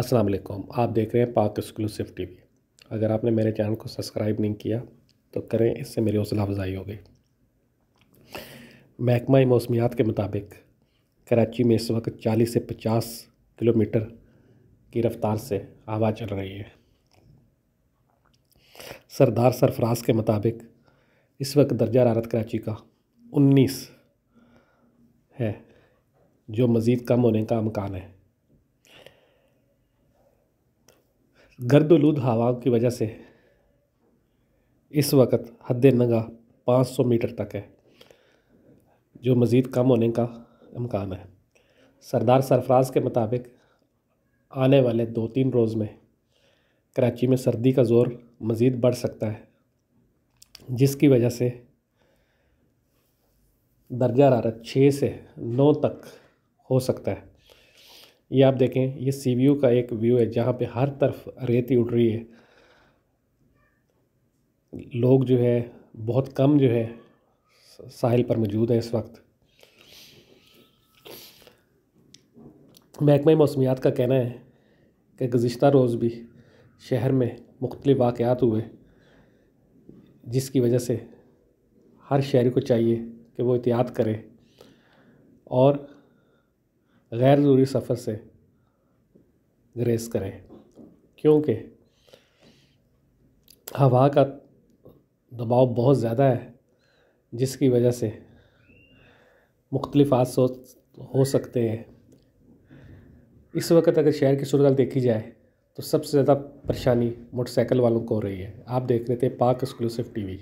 अस्सलाम वालेकुम आप देख रहे हैं पाक एक्सक्लूसिव टीवी अगर आपने मेरे चैनल को सब्सक्राइब नहीं किया तो करें इससे मेरी हौसला अफजाई हो गई महकमा मौसमियात के मुताबिक कराची में इस वक्त 40 से 50 किलोमीटर की रफ्तार से हवा चल रही है सरदार सरफराज के मुताबिक इस वक्त दर्जा हरारत कराची का उन्नीस है जो मज़ीद कम होने का अमकान है गर्दोलूद हवाओं की वजह से इस वक्त हद नगा 500 मीटर तक है जो मज़ीद कम होने का अमकान है सरदार सरफराज के मुताबिक आने वाले दो तीन रोज़ में कराची में सर्दी का ज़ोर मज़ीद बढ़ सकता है जिसकी वजह से दर्जा हरारत छः से नौ तक हो सकता है ये आप देखें ये सी व्यू का एक व्यू है जहाँ पे हर तरफ रेती उड़ रही है लोग जो है बहुत कम जो है साहिल पर मौजूद है इस वक्त महकमा मौसमियात का कहना है कि गुज्त रोज़ भी शहर में मुख्तलि वाक़ात हुए जिसकी वजह से हर शहरी को चाहिए कि वो एहतियात करे और गैर ज़रूरी सफ़र से ग्रेस करें क्योंकि हवा का दबाव बहुत ज़्यादा है जिसकी वजह से मुख्तलिफ हादसों हो सकते हैं इस वक्त अगर शहर की सूरत देखी जाए तो सबसे ज़्यादा परेशानी मोटरसाइकिल वालों को हो रही है आप देख रहे थे पाक एक्सक्लूसिव टीवी